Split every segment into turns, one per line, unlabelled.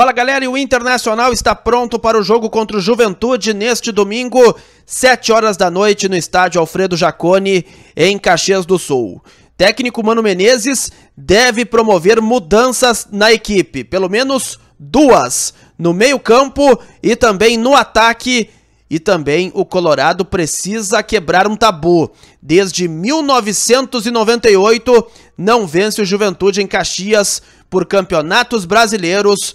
Fala galera, e o Internacional está pronto para o jogo contra o Juventude neste domingo, 7 horas da noite, no estádio Alfredo Jacone, em Caxias do Sul. Técnico Mano Menezes deve promover mudanças na equipe, pelo menos duas, no meio-campo e também no ataque. E também o Colorado precisa quebrar um tabu. Desde 1998, não vence o Juventude em Caxias por campeonatos brasileiros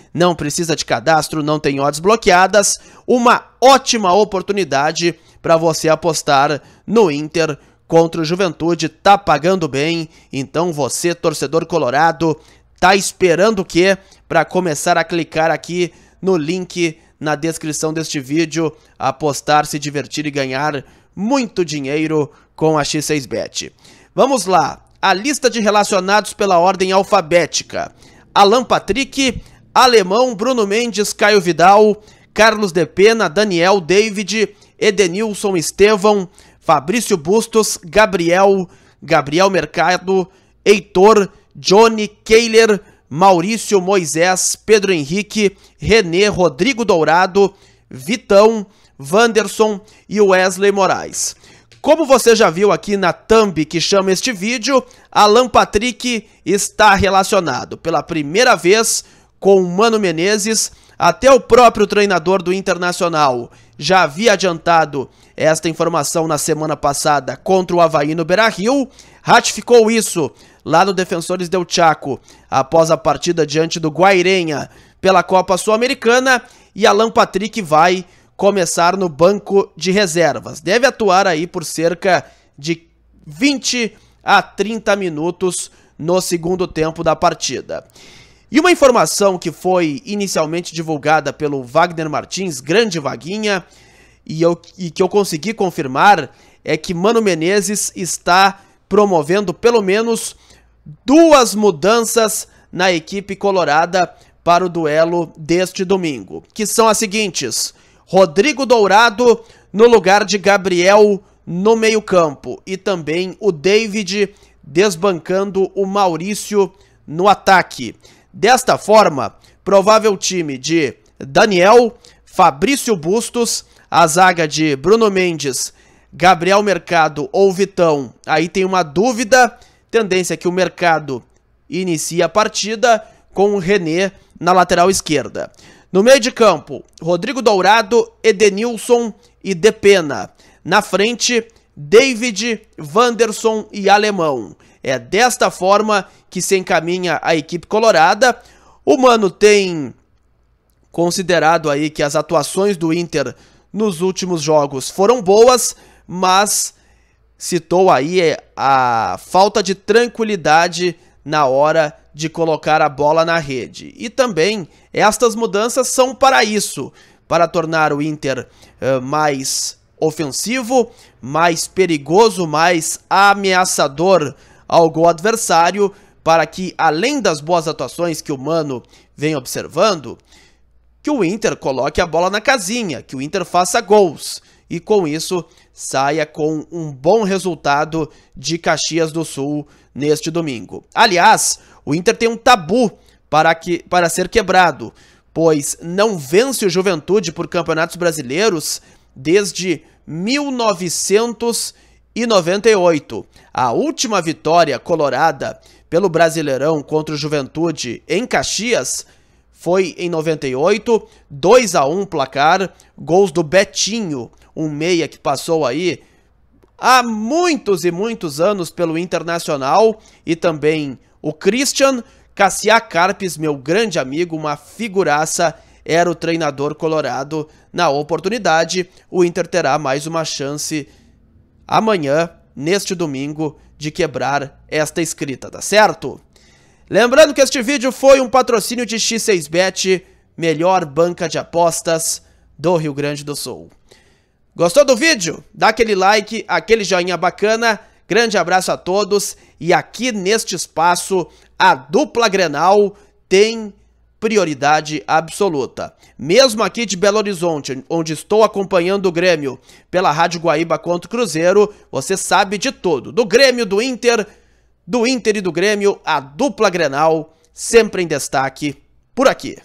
não precisa de cadastro, não tem odds bloqueadas. Uma ótima oportunidade para você apostar no Inter contra o Juventude, tá pagando bem. Então você, torcedor colorado, tá esperando o quê? Para começar a clicar aqui no link na descrição deste vídeo, apostar, se divertir e ganhar muito dinheiro com a X6Bet. Vamos lá, a lista de relacionados pela ordem alfabética. Alan Patrick, Alemão, Bruno Mendes, Caio Vidal, Carlos De Pena, Daniel, David, Edenilson, Estevão, Fabrício Bustos, Gabriel, Gabriel Mercado, Heitor, Johnny, Keiler, Maurício, Moisés, Pedro Henrique, Renê, Rodrigo Dourado, Vitão, Vanderson e Wesley Moraes. Como você já viu aqui na thumb que chama este vídeo, Alan Patrick está relacionado pela primeira vez com Mano Menezes, até o próprio treinador do Internacional já havia adiantado esta informação na semana passada contra o Havaí no Beira-Rio, ratificou isso lá no Defensores del Chaco, após a partida diante do Guairenha pela Copa Sul-Americana, e Alan Patrick vai começar no banco de reservas. Deve atuar aí por cerca de 20 a 30 minutos no segundo tempo da partida. E uma informação que foi inicialmente divulgada pelo Wagner Martins, grande Vaguinha, e, eu, e que eu consegui confirmar é que Mano Menezes está promovendo pelo menos duas mudanças na equipe colorada para o duelo deste domingo, que são as seguintes: Rodrigo Dourado no lugar de Gabriel no meio-campo e também o David desbancando o Maurício no ataque. Desta forma, provável time de Daniel, Fabrício Bustos, a zaga de Bruno Mendes, Gabriel Mercado ou Vitão. Aí tem uma dúvida, tendência é que o Mercado inicie a partida com o René na lateral esquerda. No meio de campo, Rodrigo Dourado, Edenilson e Depena. Na frente, David, Wanderson e Alemão. É desta forma que se encaminha a equipe colorada. O Mano tem considerado aí que as atuações do Inter nos últimos jogos foram boas, mas citou aí é, a falta de tranquilidade na hora de colocar a bola na rede. E também estas mudanças são para isso, para tornar o Inter uh, mais ofensivo, mais perigoso, mais ameaçador ao gol adversário, para que, além das boas atuações que o Mano vem observando, que o Inter coloque a bola na casinha, que o Inter faça gols e com isso saia com um bom resultado de Caxias do Sul neste domingo. Aliás, o Inter tem um tabu para, que, para ser quebrado, pois não vence o Juventude por campeonatos brasileiros desde 1998. A última vitória colorada pelo Brasileirão contra o Juventude em Caxias foi em 98, 2 a 1 placar, gols do Betinho, um meia que passou aí há muitos e muitos anos pelo Internacional e também o Christian Cassiá Carpes, meu grande amigo, uma figuraça era o treinador colorado na oportunidade. O Inter terá mais uma chance amanhã, neste domingo, de quebrar esta escrita, tá certo? Lembrando que este vídeo foi um patrocínio de X6Bet, melhor banca de apostas do Rio Grande do Sul. Gostou do vídeo? Dá aquele like, aquele joinha bacana. Grande abraço a todos e aqui neste espaço a dupla Grenal tem prioridade absoluta. Mesmo aqui de Belo Horizonte, onde estou acompanhando o Grêmio pela Rádio Guaíba contra o Cruzeiro, você sabe de tudo. Do Grêmio, do Inter, do Inter e do Grêmio, a dupla Grenal, sempre em destaque por aqui.